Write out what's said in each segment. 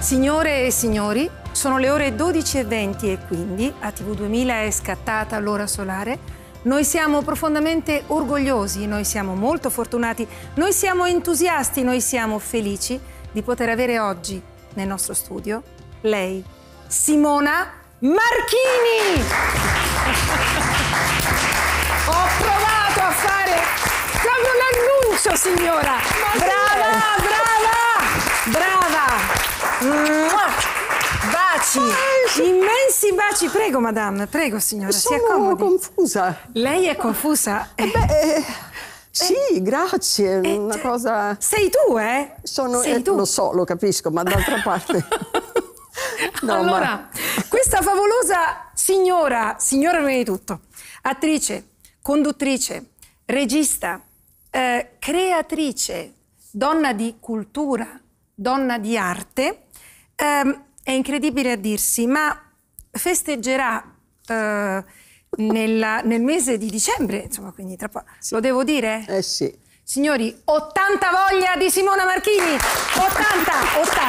Signore e signori, sono le ore 12.20 e quindi a TV2000 è scattata l'ora solare. Noi siamo profondamente orgogliosi, noi siamo molto fortunati, noi siamo entusiasti, noi siamo felici di poter avere oggi nel nostro studio lei, Simona Marchini! Ho provato a fare proprio un annuncio, signora! Brava, brava, brava! Baci, immensi baci. Prego, madame, prego, signora, Sono si accomodi. confusa. Lei è confusa? Eh beh, eh, sì, eh, grazie, eh, una cioè, cosa... Sei tu, eh? Sono, Sei eh, tu. Lo so, lo capisco, ma d'altra parte... no, allora, ma... questa favolosa signora, signora prima di tutto, attrice, conduttrice, regista, eh, creatrice, donna di cultura, donna di arte, Um, è incredibile a dirsi, ma festeggerà uh, nella, nel mese di dicembre, insomma, quindi tra poco. Sì. Lo devo dire? Eh sì. Signori, 80 voglia di Simona Marchini! 80, 80,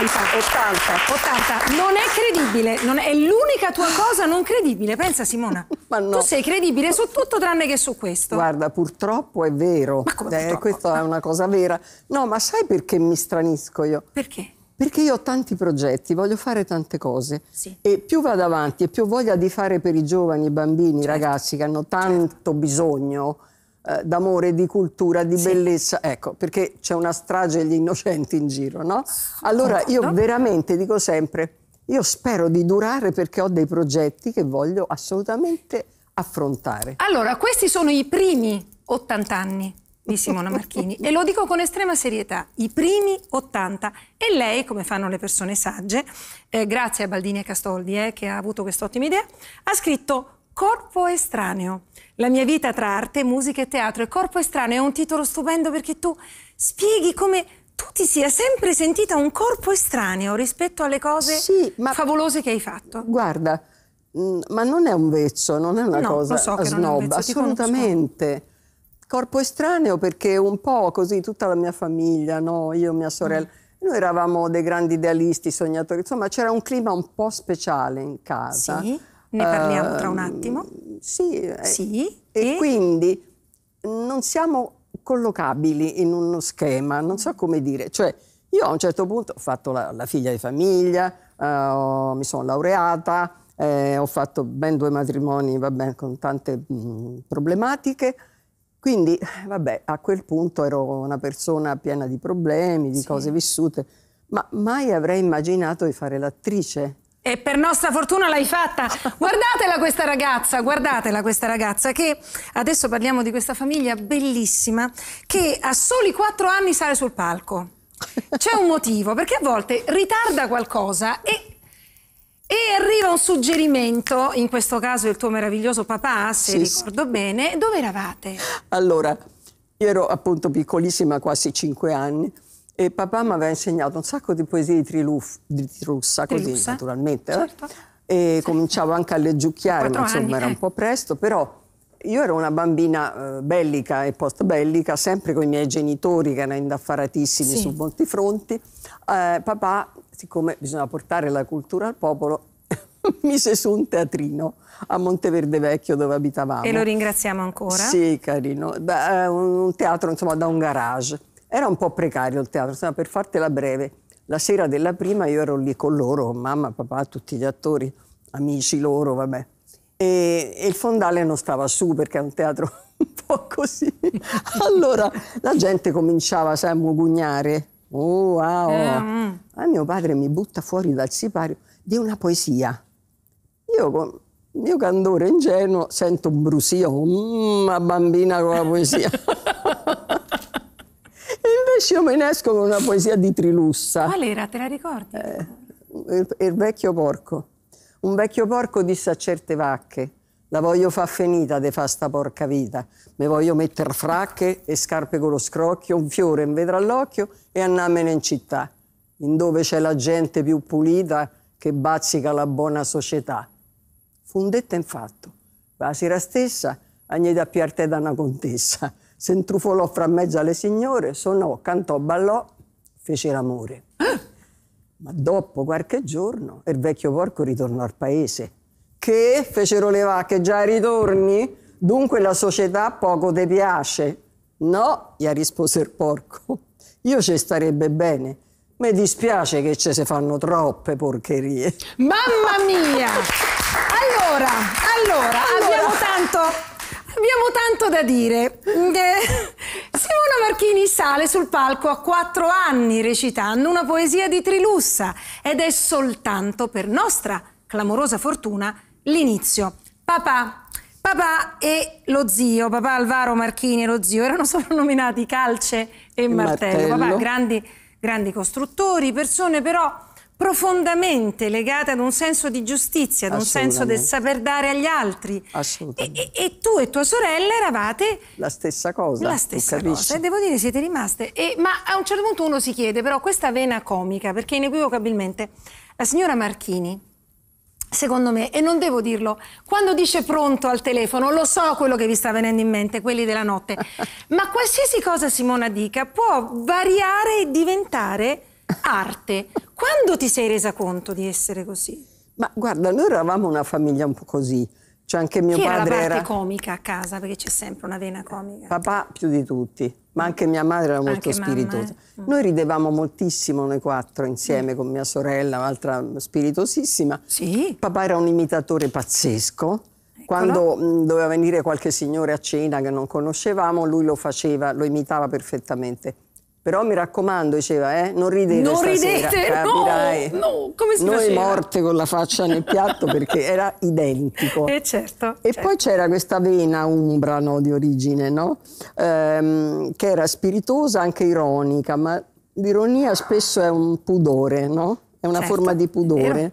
80, 80. Non è credibile, non è, l'unica tua cosa non credibile, pensa Simona. Ma no. Tu sei credibile su tutto tranne che su questo. Guarda, purtroppo è vero. Ma come eh, purtroppo? questa è una cosa vera. No, ma sai perché mi stranisco io? Perché? Perché io ho tanti progetti, voglio fare tante cose. Sì. E più vado avanti e più ho voglia di fare per i giovani, i bambini, i certo. ragazzi che hanno certo. tanto certo. bisogno eh, d'amore, di cultura, di sì. bellezza. Ecco, perché c'è una strage degli innocenti in giro, no? Allora io no. veramente dico sempre, io spero di durare perché ho dei progetti che voglio assolutamente affrontare. Allora, questi sono i primi 80 anni di Simona Marchini. e lo dico con estrema serietà, i primi 80. E lei, come fanno le persone sagge, eh, grazie a Baldini e Castoldi eh, che ha avuto quest'ottima idea, ha scritto Corpo estraneo. La mia vita tra arte, musica e teatro. E Corpo estraneo è un titolo stupendo perché tu spieghi come tu ti sia sempre sentita un corpo estraneo rispetto alle cose sì, ma... favolose che hai fatto. Guarda, mm, ma non è un vezzo, non è una no, cosa so snob, assolutamente corpo estraneo perché un po' così tutta la mia famiglia, no? io, mia sorella, mm. noi eravamo dei grandi idealisti, sognatori, insomma c'era un clima un po' speciale in casa. Sì, ne parliamo uh, tra un ehm, attimo. Sì, eh, sì e, e, e quindi non siamo collocabili in uno schema, non so come dire, cioè io a un certo punto ho fatto la, la figlia di famiglia, uh, mi sono laureata, eh, ho fatto ben due matrimoni, va bene, con tante mh, mm, problematiche, quindi, eh, vabbè, a quel punto ero una persona piena di problemi, di sì. cose vissute, ma mai avrei immaginato di fare l'attrice. E per nostra fortuna l'hai fatta. Guardatela questa ragazza, guardatela questa ragazza che adesso parliamo di questa famiglia bellissima che a soli quattro anni sale sul palco. C'è un motivo, perché a volte ritarda qualcosa e e arriva un suggerimento, in questo caso il tuo meraviglioso papà, se sì, ricordo sì. bene. Dove eravate? Allora, io ero appunto piccolissima, quasi cinque anni, e papà mi aveva insegnato un sacco di poesie di, Triluf, di Trilussa, Trilussa, così naturalmente. Eh? Certo. Eh? E sì. cominciavo anche a leggiucchiare, ma insomma anni, era eh. un po' presto, però io ero una bambina eh, bellica e post-bellica, sempre con i miei genitori che erano indaffaratissimi sì. su molti fronti. Eh, papà siccome bisogna portare la cultura al popolo, mise su un teatrino a Monteverde Vecchio dove abitavamo. E lo ringraziamo ancora? Sì, carino. Da, eh, un teatro, insomma, da un garage. Era un po' precario il teatro, insomma, per fartela breve. La sera della prima io ero lì con loro, mamma, papà, tutti gli attori, amici loro, vabbè. E, e il fondale non stava su perché è un teatro un po' così. Allora la gente cominciava sai, a mugugnare Oh, wow. Ah, oh. Eh, mm. ah, mio padre mi butta fuori dal sipario di una poesia. Io con il mio candore ingenuo sento un brusio, mm, una bambina con la poesia. invece io me ne esco con una poesia di Trilussa. Qual era? Te la ricordi? Eh, il, il vecchio porco. Un vecchio porco disse a certe vacche, la voglio far finita di fa sta porca vita. Mi voglio mettere fracche e scarpe con lo scrocchio, un fiore in vetro all'occhio e andarmene in città, in dove c'è la gente più pulita che bazzica la buona società. Fu un detto infatto. La sera stessa agni da piarte da una contessa. Se intrufolò fra mezzo alle signore, sonò, cantò, ballò, fece l'amore. Ah! Ma dopo qualche giorno il vecchio porco ritornò al paese che fecero le vacche già ai ritorni? Dunque la società poco ti piace. No, gli ha risposto il porco. Io ci starebbe bene. Mi dispiace che ce si fanno troppe porcherie. Mamma mia! Allora, allora, allora. abbiamo tanto abbiamo tanto da dire. Eh, Simona Marchini sale sul palco a quattro anni recitando una poesia di Trilussa ed è soltanto per nostra clamorosa fortuna l'inizio. Papà, papà e lo zio, papà Alvaro Marchini e lo zio, erano soprannominati calce e martello. martello. Papà, grandi, grandi costruttori, persone però profondamente legate ad un senso di giustizia, ad un senso del saper dare agli altri. Assolutamente. E, e, e, tu e tua sorella eravate... La stessa cosa. La stessa cosa. E devo dire siete rimaste. E, ma a un certo punto uno si chiede però questa vena comica, perché inequivocabilmente la signora Marchini Secondo me, e non devo dirlo, quando dice pronto al telefono, lo so quello che vi sta venendo in mente, quelli della notte, ma qualsiasi cosa Simona dica può variare e diventare arte. Quando ti sei resa conto di essere così? Ma guarda, noi eravamo una famiglia un po' così, cioè anche mio Chi padre era... la parte comica a casa? Perché c'è sempre una vena comica. Papà più di tutti, ma anche mia madre era molto anche spiritosa. Mamma, eh? Mm. Noi ridevamo moltissimo noi quattro insieme mm. con mia sorella, un'altra spiritosissima. Sì. Papà era un imitatore pazzesco. Eccolo. Quando mm, doveva venire qualche signore a cena che non conoscevamo, lui lo faceva, lo imitava perfettamente. Però mi raccomando, diceva, eh, non ridete. Non stasera, ridete, capirai. no, no, come si Noi faceva? morte con la faccia nel piatto perché era identico. E eh, certo. E certo. poi c'era questa vena umbra no, di origine, no? Ehm, che era spiritosa, anche ironica, ma l'ironia spesso è un pudore, no? È una certo. forma di pudore.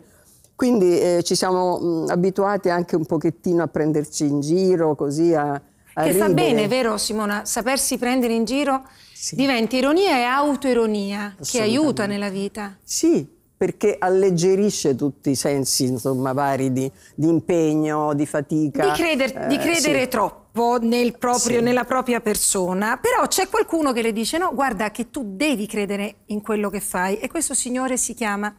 Quindi eh, ci siamo mh, abituati anche un pochettino a prenderci in giro, così a che ridere. fa bene, eh. vero Simona? Sapersi prendere in giro sì. diventa ironia e autoironia che aiuta nella vita. Sì, perché alleggerisce tutti i sensi, insomma, vari di, di impegno, di fatica. Di, creder, eh, di credere sì. troppo nel proprio, sì. nella propria persona, però c'è qualcuno che le dice no, guarda che tu devi credere in quello che fai e questo signore si chiama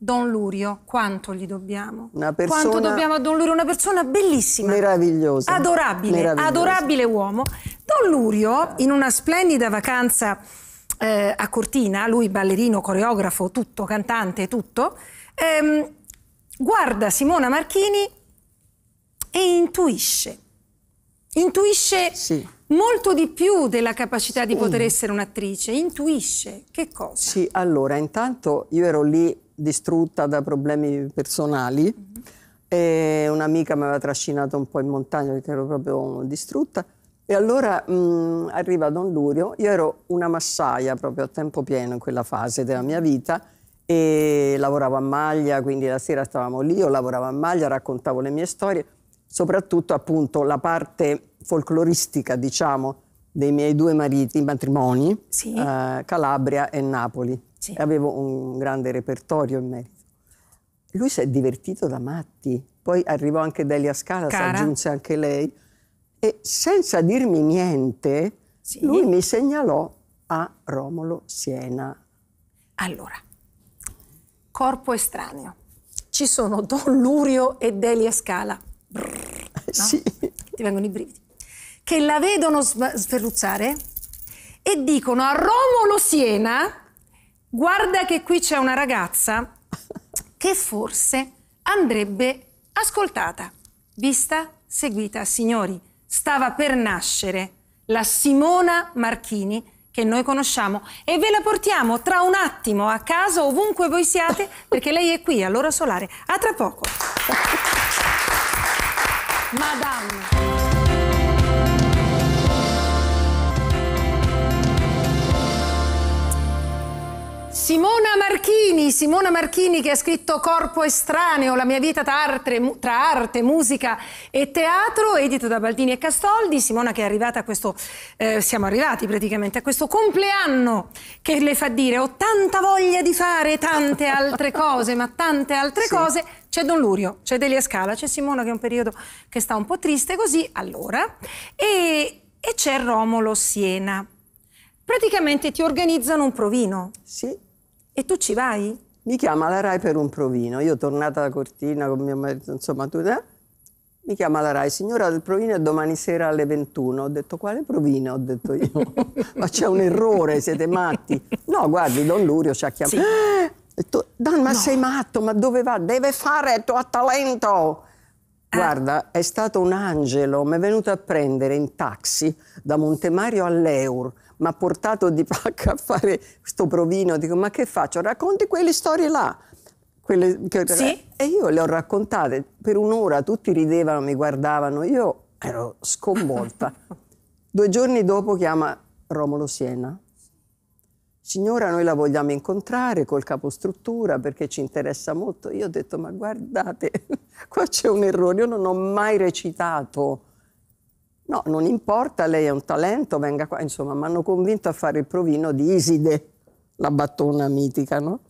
Don Lurio, quanto gli dobbiamo? Una persona... Quanto dobbiamo a Don Lurio? Una persona bellissima. Meravigliosa. Adorabile, meravigliosa. adorabile uomo. Don Lurio, in una splendida vacanza eh, a Cortina, lui ballerino, coreografo, tutto, cantante, tutto, ehm, guarda Simona Marchini e intuisce. Intuisce sì. molto di più della capacità di poter essere un'attrice. Intuisce che cosa? Sì, allora, intanto io ero lì distrutta da problemi personali. E un'amica mi aveva trascinato un po' in montagna perché ero proprio distrutta. E allora mh, arriva Don Lurio, io ero una massaia proprio a tempo pieno in quella fase della mia vita e lavoravo a maglia, quindi la sera stavamo lì, io lavoravo a maglia, raccontavo le mie storie, soprattutto appunto la parte folcloristica, diciamo, dei miei due mariti, i matrimoni, sì. eh, Calabria e Napoli. Sì. Avevo un grande repertorio in merito. Lui si è divertito da matti. Poi arrivò anche Delia Scala, si aggiunse anche lei. E senza dirmi niente, sì. lui mi segnalò a Romolo Siena. Allora, corpo estraneo. Ci sono Don Lurio e Delia Scala. Brrr, eh, no? Sì. Ti vengono i brividi. Che la vedono sferruzzare e dicono a Romolo Siena guarda che qui c'è una ragazza che forse andrebbe ascoltata, vista, seguita, signori. Stava per nascere la Simona Marchini che noi conosciamo e ve la portiamo tra un attimo a casa ovunque voi siate perché lei è qui all'ora solare. A tra poco. Madame. Simona Marchini, Simona Marchini che ha scritto Corpo estraneo, la mia vita tra arte, tra arte, musica e teatro, edito da Baldini e Castoldi. Simona che è arrivata a questo, eh, siamo arrivati praticamente a questo compleanno che le fa dire ho tanta voglia di fare tante altre cose, ma tante altre sì. cose. C'è Don Lurio, c'è Delia Scala, c'è Simona che è un periodo che sta un po' triste così, allora, e, e c'è Romolo Siena. Praticamente ti organizzano un provino. Sì e tu ci vai? Mi chiama la RAI per un provino. Io tornata da Cortina con mio marito, insomma, tu... Eh? Mi chiama la RAI, signora del provino è domani sera alle 21. Ho detto quale provino? Ho detto io. Ma c'è un errore, siete matti. No, guardi, Don Lurio ci ha chiamato. Sì. Ah, Dan, ma no. sei matto, ma dove va? Deve fare il tuo talento. Eh. Guarda, è stato un angelo, mi è venuto a prendere in taxi da Montemario all'Eur mi ha portato di pacca a fare questo provino, dico ma che faccio? Racconti quelle storie là. Quelle che... sì? E eh, io le ho raccontate per un'ora, tutti ridevano, mi guardavano, io ero sconvolta. Due giorni dopo chiama Romolo Siena. Signora, noi la vogliamo incontrare col capostruttura perché ci interessa molto. Io ho detto, ma guardate, qua c'è un errore, io non ho mai recitato No, non importa, lei è un talento, venga qua. Insomma, mi hanno convinto a fare il provino di Iside, la battona mitica, no?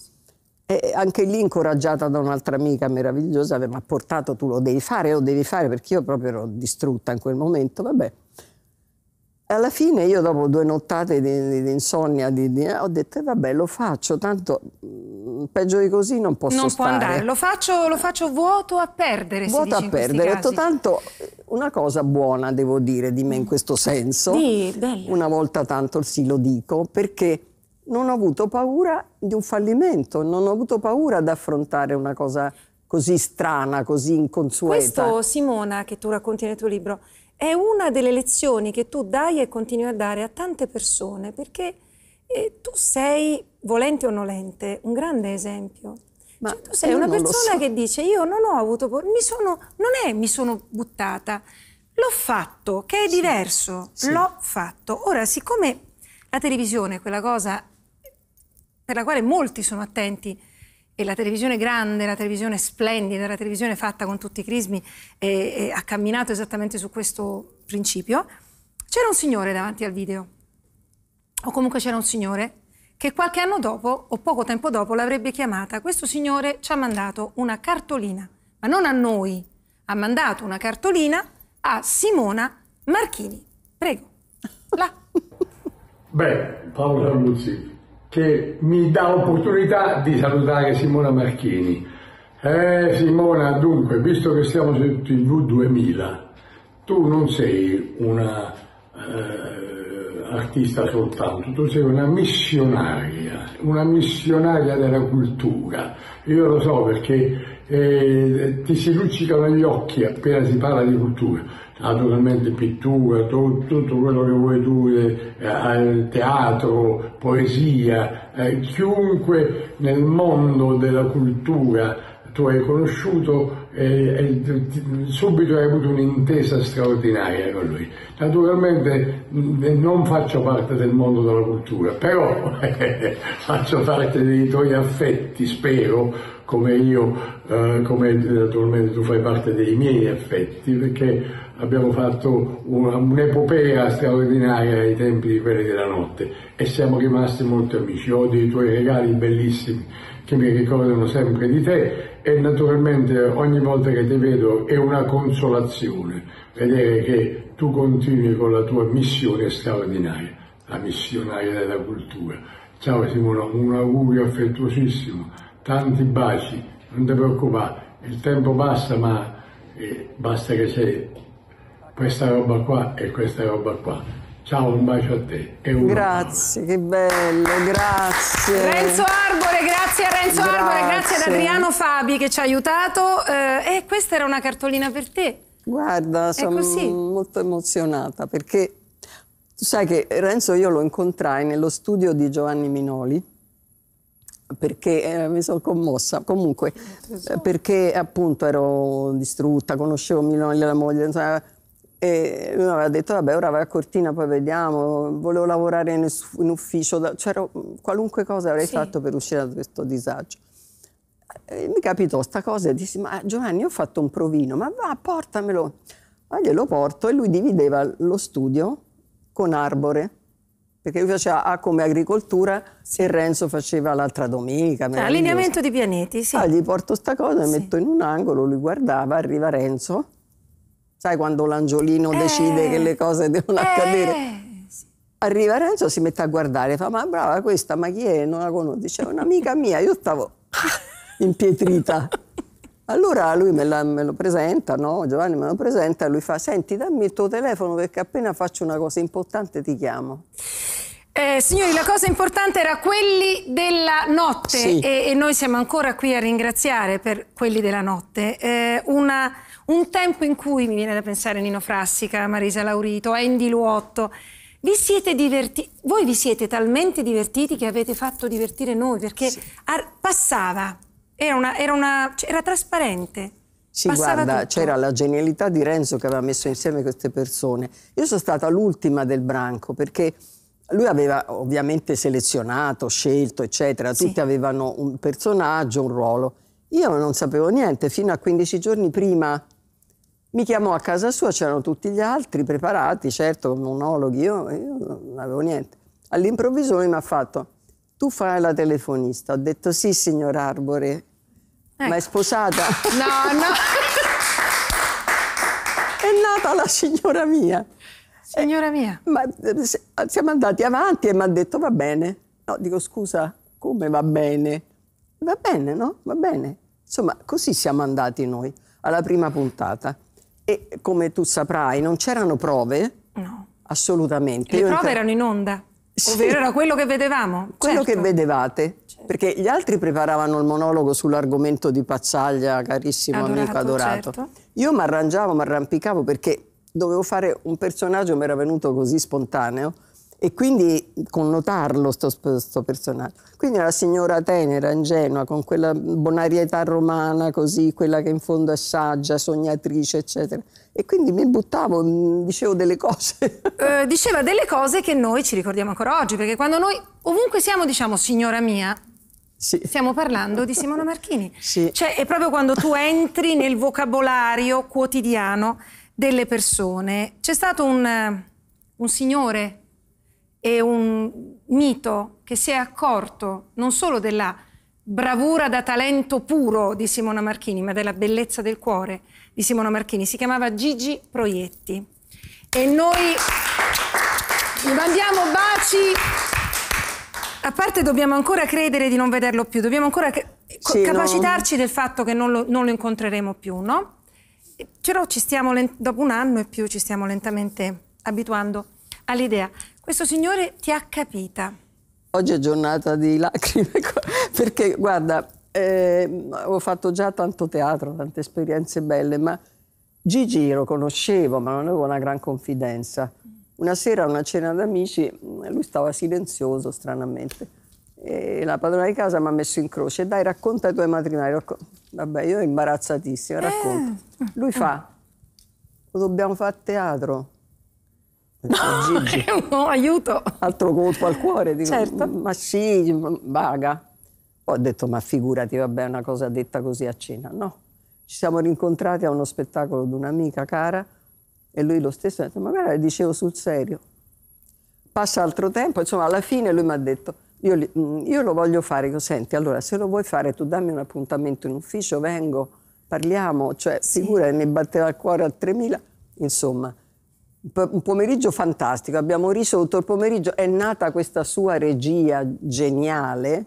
E anche lì, incoraggiata da un'altra amica meravigliosa, mi ha portato, tu lo devi fare, lo devi fare, perché io proprio ero distrutta in quel momento, vabbè alla fine io dopo due nottate di, di, di insonnia di, eh, ho detto eh, vabbè lo faccio, tanto mm, peggio di così non posso non stare. Non può andare, lo faccio, lo faccio, vuoto a perdere. Vuoto a perdere, ho detto tanto eh, una cosa buona devo dire di me in mm. questo senso, sì, una volta tanto sì lo dico, perché non ho avuto paura di un fallimento, non ho avuto paura ad affrontare una cosa così strana, così inconsueta. Questo Simona che tu racconti nel tuo libro è una delle lezioni che tu dai e continui a dare a tante persone perché eh, tu sei, volente o nolente, un grande esempio. Ma cioè, tu sei una persona so. che dice io non ho avuto, mi sono, non è mi sono buttata, l'ho fatto, che è sì. diverso, sì. l'ho fatto. Ora, siccome la televisione è quella cosa per la quale molti sono attenti e la televisione grande, la televisione splendida, la televisione fatta con tutti i crismi e, eh, e eh, ha camminato esattamente su questo principio, c'era un signore davanti al video, o comunque c'era un signore che qualche anno dopo o poco tempo dopo l'avrebbe chiamata. Questo signore ci ha mandato una cartolina, ma non a noi, ha mandato una cartolina a Simona Marchini. Prego, là. Beh, Paola Luzzini che mi dà l'opportunità di salutare Simona Marchini. Eh, Simona, dunque, visto che siamo su TV 2000, tu non sei una eh, artista soltanto, tu sei una missionaria, una missionaria della cultura. Io lo so perché eh, ti si luccicano gli occhi appena si parla di cultura naturalmente pittura, to, tutto quello che vuoi tu, eh, teatro, poesia, eh, chiunque nel mondo della cultura tu hai conosciuto eh, e, e, subito hai avuto un'intesa straordinaria con lui. Naturalmente eh, non faccio parte del mondo della cultura, però eh, faccio parte dei tuoi affetti, spero, come io, eh, come naturalmente tu fai parte dei miei affetti, perché abbiamo fatto un'epopea straordinaria ai tempi di Pere della Notte e siamo rimasti molto amici. Ho dei tuoi regali bellissimi che mi ricordano sempre di te e naturalmente ogni volta che ti vedo è una consolazione vedere che tu continui con la tua missione straordinaria, la missionaria della cultura. Ciao Simone, un augurio affettuosissimo, tanti baci, non ti preoccupare, il tempo basta ma eh, basta che sei questa roba qua e questa roba qua. Ciao, un bacio a te. grazie, che bello, grazie. Renzo Arbore, grazie a Renzo grazie. Arbore, grazie ad Adriano Fabi che ci ha aiutato. Eh, questa era una cartolina per te. Guarda, È sono così. molto emozionata perché tu sai che Renzo io lo incontrai nello studio di Giovanni Minoli perché eh, mi sono commossa comunque eh, eh, perché appunto ero distrutta, conoscevo Minoli e la moglie, insomma, e lui mi aveva detto, vabbè, ora vai a Cortina, poi vediamo. Volevo lavorare in, in ufficio, c'era mm, qualunque cosa avrei sì. fatto per uscire da questo disagio. E mi capitò sta cosa e dissi, ma Giovanni, ho fatto un provino, ma va, portamelo. Ma glielo porto e lui divideva lo studio con Arbore perché lui faceva A come agricoltura sì. e Renzo faceva l'altra domenica. Cioè, ah, allineamento di pianeti, sì. Ah, gli porto sta cosa, sì. metto in un angolo, lui guardava, arriva Renzo Sai quando l'angiolino eh, decide che le eh. cose devono eh, accadere? Arriva Renzo, si mette a guardare, fa ma brava questa, ma chi è? Non la conosco. Dice, è un'amica mia, io stavo impietrita. Allora lui me, la, me, lo presenta, no? Giovanni me lo presenta e lui fa, senti dammi il tuo telefono perché appena faccio una cosa importante ti chiamo. Eh, signori, la cosa importante era quelli della notte sì. e, e, noi siamo ancora qui a ringraziare per quelli della notte. Eh, una un tempo in cui, mi viene da pensare Nino Frassica, Marisa Laurito, Andy Luotto, vi siete divertiti, voi vi siete talmente divertiti che avete fatto divertire noi, perché sì. passava, era, una, era, una, cioè, era trasparente. Sì, guarda, c'era la genialità di Renzo che aveva messo insieme queste persone. Io sono stata l'ultima del branco perché lui aveva ovviamente selezionato, scelto, eccetera. Tutti sì. avevano un personaggio, un ruolo. Io non sapevo niente fino a 15 giorni prima mi chiamò a casa sua, c'erano tutti gli altri preparati, certo, monologhi, io, io non avevo niente. All'improvviso mi ha fatto, tu fai la telefonista. Ho detto sì, signor Arbore, ecco. ma è ecco. sposata. No, no. è nata la signora mia. Signora mia. Eh, ma eh, eh, siamo andati avanti e mi ha detto va bene. No, dico scusa, come va bene? Va bene, no? Va bene. Insomma, così siamo andati noi alla prima puntata. E come tu saprai, non c'erano prove? No. Assolutamente. Le Io prove erano in onda? Sì. Ovvero era quello che vedevamo? Quello certo. che vedevate. Certo. Perché gli altri preparavano il monologo sull'argomento di Pazzaglia, carissimo adorato, amico adorato. Certo. Io mi arrangiavo, mi arrampicavo perché dovevo fare un personaggio, mi era venuto così spontaneo e quindi connotarlo questo personaggio. Quindi la signora tenera, ingenua, con quella bonarietà romana così, quella che in fondo è saggia, sognatrice, eccetera. E quindi mi buttavo, dicevo delle cose. Eh, diceva delle cose che noi ci ricordiamo ancora oggi, perché quando noi ovunque siamo diciamo signora mia, sì. Stiamo parlando di Simona Marchini. Sì. Cioè, è proprio quando tu entri nel vocabolario quotidiano delle persone. C'è stato un, un signore è un mito che si è accorto non solo della bravura da talento puro di Simona Marchini, ma della bellezza del cuore di Simona Marchini. Si chiamava Gigi Proietti. E noi gli mandiamo baci a parte dobbiamo ancora credere di non vederlo più, dobbiamo ancora sì, capacitarci no. del fatto che non lo, non lo, incontreremo più, no? Però ci stiamo, dopo un anno e più ci stiamo lentamente abituando all'idea. Questo signore ti ha capita. Oggi è giornata di lacrime, perché guarda, eh, ho fatto già tanto teatro, tante esperienze belle, ma Gigi lo conoscevo, ma non avevo una gran confidenza. Una sera a una cena d'amici, mm, lui stava silenzioso stranamente. E la padrona di casa mi ha messo in croce, dai racconta ai tuoi matrimoni. Vabbè, io imbarazzatissima, eh. racconta. Lui eh. fa, lo dobbiamo fare a teatro. Gigi. Eh, no, aiuto! Altro colpo al cuore, dico, certo. ma sì, vaga. Poi ho detto, ma figurati, vabbè, una cosa detta così a cena. No, ci siamo rincontrati a uno spettacolo di un'amica cara e lui lo stesso ha detto, ma guarda, dicevo sul serio. Passa altro tempo, insomma, alla fine lui mi ha detto, io, mm, io lo voglio fare, io, senti, allora se lo vuoi fare tu dammi un appuntamento in ufficio, vengo, parliamo, cioè, sì. figura, ne batteva il cuore a 3.000, insomma un pomeriggio fantastico, abbiamo riso tutto il pomeriggio, è nata questa sua regia geniale,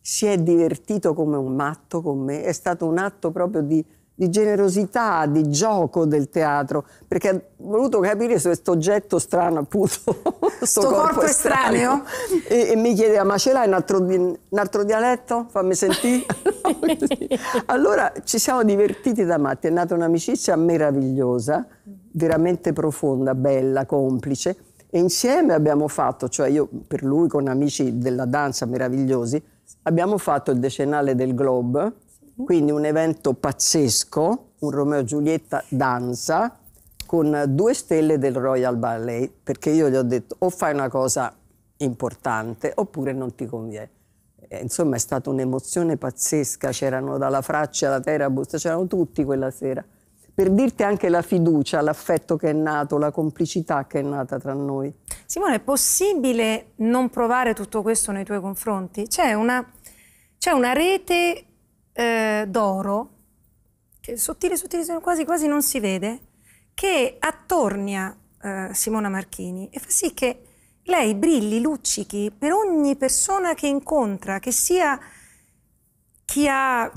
si è divertito come un matto con me, è stato un atto proprio di, di generosità, di gioco del teatro, perché ha voluto capire su questo oggetto strano appunto, questo corpo, corpo estraneo, e, e, mi chiedeva ah, ma ce l'hai un altro, un altro dialetto? Fammi sentire. allora ci siamo divertiti da matti, è nata un'amicizia meravigliosa veramente profonda, bella, complice. E insieme abbiamo fatto, cioè io per lui con amici della danza meravigliosi, abbiamo fatto il decennale del Globe, quindi un evento pazzesco, un Romeo e Giulietta danza con due stelle del Royal Ballet, perché io gli ho detto o fai una cosa importante oppure non ti conviene. E, eh, insomma è stata un'emozione pazzesca, c'erano dalla Fraccia alla Terabus, c'erano tutti quella sera per dirti anche la fiducia, l'affetto che è nato, la complicità che è nata tra noi. Simone, è possibile non provare tutto questo nei tuoi confronti? C'è una, una, rete eh, d'oro, sottile, sottile, quasi, quasi non si vede, che attornia eh, Simona Marchini e fa sì che lei brilli, luccichi per ogni persona che incontra, che sia chi ha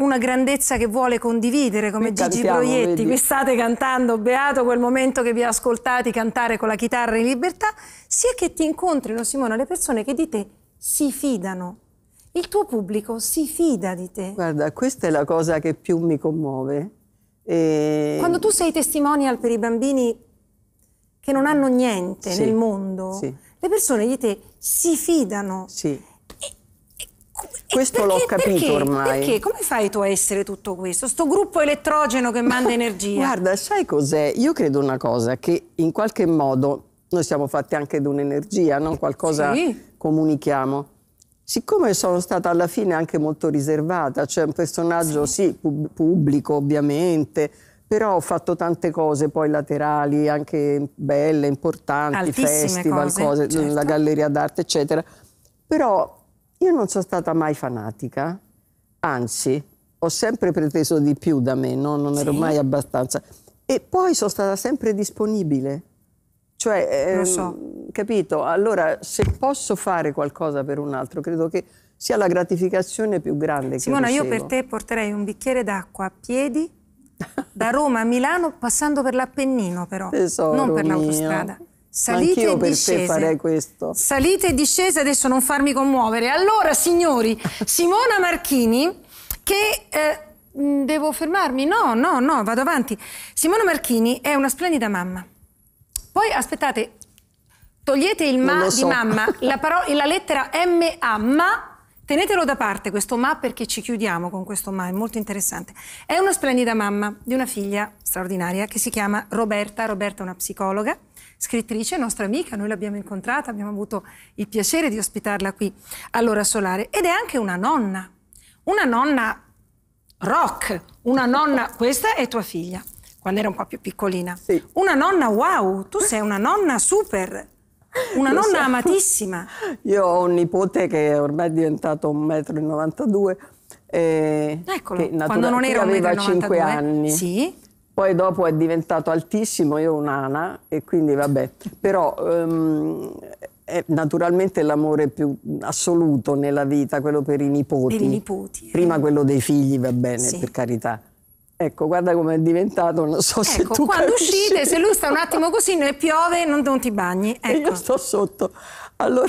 una grandezza che vuole condividere come Qui Gigi Proietti. Vedi. Qui state cantando, beato quel momento che vi ha ascoltati cantare con la chitarra in libertà, sia che ti incontrino, Simona, le persone che di te si fidano. Il tuo pubblico si fida di te. Guarda, questa è la cosa che più mi commuove. E... Quando tu sei testimonial per i bambini che non hanno niente sì, nel mondo, sì. le persone di te si fidano. Sì. Questo l'ho capito perché, ormai. Perché? Come fai tu a essere tutto questo? Sto gruppo elettrogeno che manda energia. Guarda, sai cos'è? Io credo una cosa, che in qualche modo noi siamo fatti anche di un'energia, non qualcosa sì. comunichiamo. Siccome sono stata alla fine anche molto riservata, cioè un personaggio, sì, sì pubblico ovviamente, però ho fatto tante cose poi laterali, anche belle, importanti, Altissime festival, cose, cose certo. la galleria d'arte, eccetera. Però io non sono stata mai fanatica, anzi, ho sempre preteso di più da me, no? non sì. ero mai abbastanza. E poi sono stata sempre disponibile. Cioè, ehm, so. capito? Allora, se posso fare qualcosa per un altro, credo che sia la gratificazione più grande Simona, che Simona, io per te porterei un bicchiere d'acqua a piedi da Roma a Milano, passando per l'Appennino però, Tesoro non per l'autostrada. Salite Anch'io e per te farei questo. Salite e discese, adesso non farmi commuovere. Allora, signori, Simona Marchini, che... Eh, mm, devo fermarmi? No, no, no, vado avanti. Simona Marchini è una splendida mamma. Poi, aspettate, togliete il ma so. di mamma, la, la lettera MA, ma... Tenetelo da parte questo ma perché ci chiudiamo con questo ma, è molto interessante. È una splendida mamma di una figlia straordinaria che si chiama Roberta, Roberta è una psicologa, scrittrice, nostra amica, noi l'abbiamo incontrata, abbiamo avuto il piacere di ospitarla qui all'ora solare ed è anche una nonna, una nonna rock, una nonna, questa è tua figlia, quando era un po' più piccolina, sì. una nonna wow, tu sei una nonna super, una Lo nonna so. amatissima. Io ho un nipote che ormai è diventato un metro 1,92 m. Eh, Eccolo, quando non era un aveva 5 anni. Sì poi dopo è diventato altissimo, io un'ana, e quindi vabbè. Però um, è naturalmente l'amore più assoluto nella vita, quello per i nipoti. Per i nipoti. Eh. Prima eh. quello dei figli va bene, sì. per carità. Ecco, guarda come è diventato, non so ecco, se tu quando capisci. uscite, se lui sta un attimo così, ne piove, non, non ti bagni. Ecco. E io ecco. sto sotto. Allora,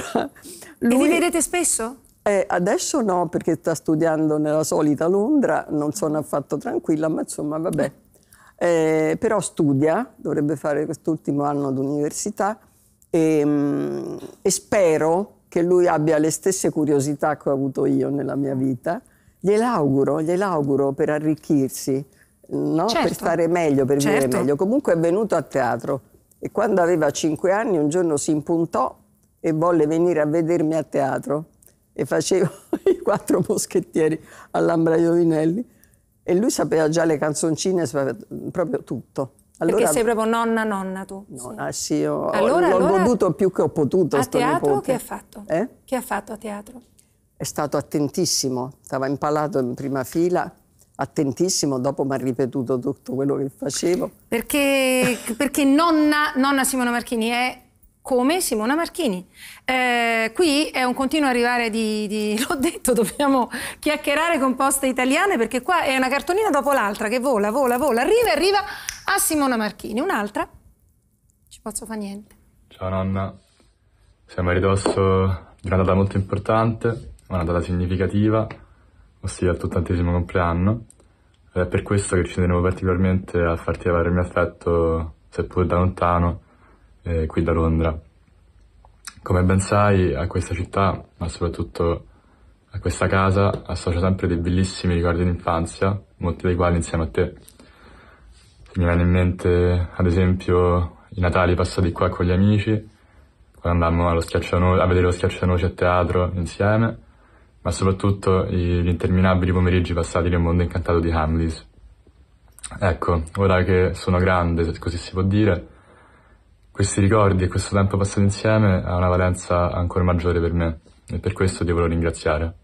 lui... E vi vedete spesso? Eh, adesso no, perché sta studiando nella solita Londra, non sono affatto tranquilla, ma insomma, vabbè. Eh, però studia, dovrebbe fare quest'ultimo anno d'università e, ehm, e, spero che lui abbia le stesse curiosità che ho avuto io nella mia vita. Gliel'auguro, gliel'auguro per arricchirsi, no? certo. per stare meglio, per certo. vivere meglio. Comunque è venuto a teatro e quando aveva cinque anni un giorno si impuntò e volle venire a vedermi a teatro e facevo i quattro moschettieri all'Ambra Iovinelli e lui sapeva già le canzoncine, sapeva proprio tutto. Allora, Perché sei proprio nonna nonna tu? Nonna, sì. Ah, sì, io allora, l'ho allora, goduto più che ho potuto. A teatro nipote. che ha fatto? Eh? Che ha fatto a teatro? È stato attentissimo, stava impalato in prima fila attentissimo, dopo mi ha ripetuto tutto quello che facevo. Perché, perché nonna, nonna, Simona Marchini è come Simona Marchini. Eh, qui è un continuo arrivare di, di... l'ho detto, dobbiamo chiacchierare con poste italiane perché qua è una cartolina dopo l'altra che vola, vola, vola, arriva e arriva a Simona Marchini. Un'altra, ci posso fare niente. Ciao nonna, siamo a ridosso di una data molto importante, una data significativa, ossia il tuo tantesimo compleanno. Ed è per questo che ci tenevo particolarmente a farti avere il mio affetto, seppur da lontano, eh, qui da Londra. Come ben sai, a questa città, ma soprattutto a questa casa, associo sempre dei bellissimi ricordi d'infanzia, molti dei quali insieme a te. Mi viene in mente, ad esempio, i Natali passati qua con gli amici, quando andammo a vedere lo schiaccianoci a teatro insieme, ma soprattutto gli interminabili pomeriggi passati nel mondo incantato di Hamleys. Ecco, ora che sono grande, se così si può dire, questi ricordi e questo tempo passato insieme ha una valenza ancora maggiore per me e per questo ti voglio ringraziare.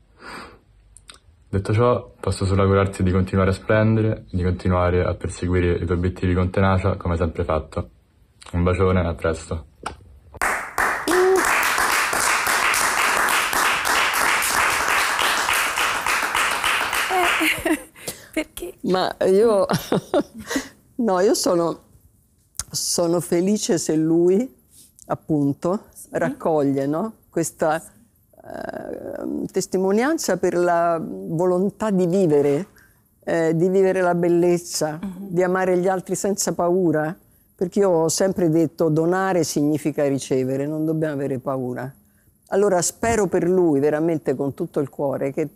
Detto ciò, posso solo augurarti di continuare a splendere e di continuare a perseguire i tuoi obiettivi con tenacia come hai sempre fatto. Un bacione a presto. Eh, perché? Ma io... no, io sono sono felice se lui, appunto, sì. raccoglie no? questa eh, testimonianza per la volontà di vivere, eh, di vivere la bellezza, uh-huh. di amare gli altri senza paura. Perché io ho sempre detto donare significa ricevere, non dobbiamo avere paura. Allora spero per lui veramente con tutto il cuore che,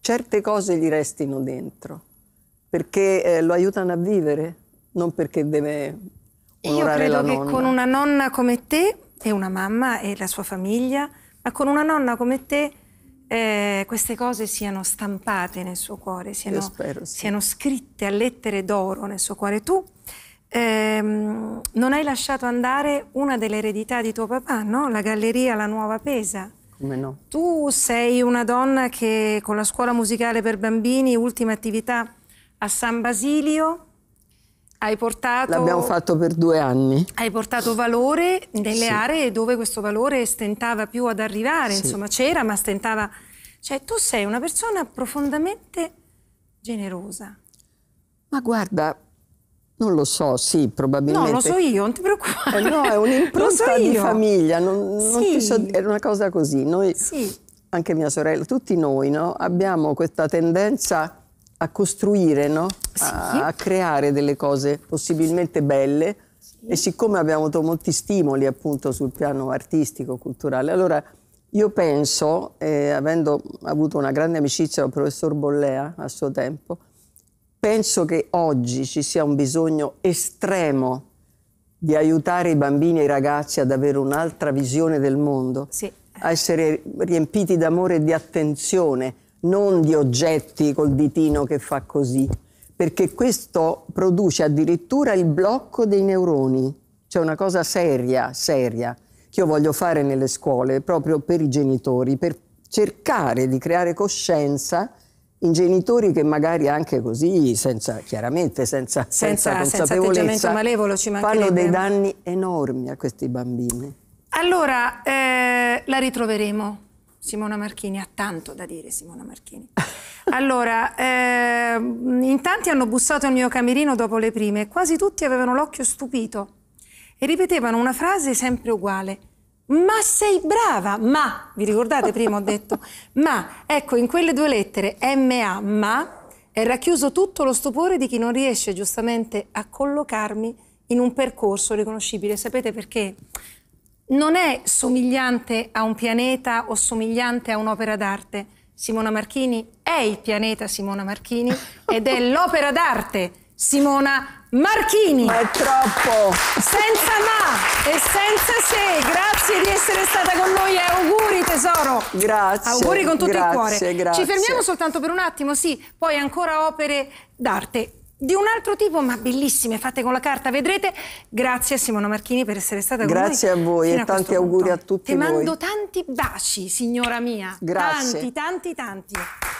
certe cose gli restino dentro, perché eh, lo aiutano a vivere, non perché deve io credo che con una nonna come te e una mamma e la sua famiglia, ma con una nonna come te eh, queste cose siano stampate nel suo cuore, siano, spero, sì. siano scritte a lettere d'oro nel suo cuore. Tu ehm, non hai lasciato andare una delle eredità di tuo papà, no? La galleria La Nuova Pesa. Come no? Tu sei una donna che con la scuola musicale per bambini, ultima attività a San Basilio, hai portato, L'abbiamo fatto per due anni. Hai portato valore nelle sì. aree dove questo valore stentava più ad arrivare, sì. insomma c'era ma stentava... Cioè tu sei una persona profondamente generosa. Ma guarda, non lo so, sì, probabilmente... No, lo so io, non ti preoccupare. Eh no, è un'impronta so di famiglia, non, sì. non ti so... è una cosa così. Noi, sì. anche mia sorella, tutti noi no, abbiamo questa tendenza a costruire, no? sì. a, creare delle cose possibilmente belle. E siccome abbiamo avuto molti stimoli appunto sul piano artistico, culturale, allora io penso, eh, avendo avuto una grande amicizia con il professor Bollea a suo tempo, penso che oggi ci sia un bisogno estremo di aiutare i bambini e i ragazzi ad avere un'altra visione del mondo, sì. a essere riempiti d'amore e di attenzione non di oggetti col ditino che fa così, perché questo produce addirittura il blocco dei neuroni. C'è una cosa seria, seria, che io voglio fare nelle scuole proprio per i genitori, per cercare di creare coscienza in genitori che magari anche così, senza, chiaramente senza, senza, senza consapevolezza, malevolo, ci fanno dei danni enormi a questi bambini. Allora, eh, la ritroveremo Simona Marchini, ha tanto da dire Simona Marchini. Allora, eh, in tanti hanno bussato al mio camerino dopo le prime quasi tutti avevano l'occhio stupito e ripetevano una frase sempre uguale. Ma sei brava, ma, vi ricordate prima ho detto, ma, ecco, in quelle due lettere, MA, ma, è racchiuso tutto lo stupore di chi non riesce giustamente a collocarmi in un percorso riconoscibile. Sapete perché? non è somigliante a un pianeta o somigliante a un'opera d'arte. Simona Marchini è il pianeta Simona Marchini ed è l'opera d'arte Simona Marchini. Ma è troppo! Senza ma e senza se. Grazie di essere stata con noi e eh. auguri tesoro. Grazie. Auguri con tutto grazie, il cuore. Grazie. Ci fermiamo soltanto per un attimo, sì, poi ancora opere d'arte di un altro tipo, ma bellissime, fatte con la carta, vedrete. Grazie a Simona Marchini per essere stata Grazie con noi. Grazie a voi e a tanti auguri punto. a tutti Ti voi. mando tanti baci, signora mia. Grazie. Tanti, tanti, tanti.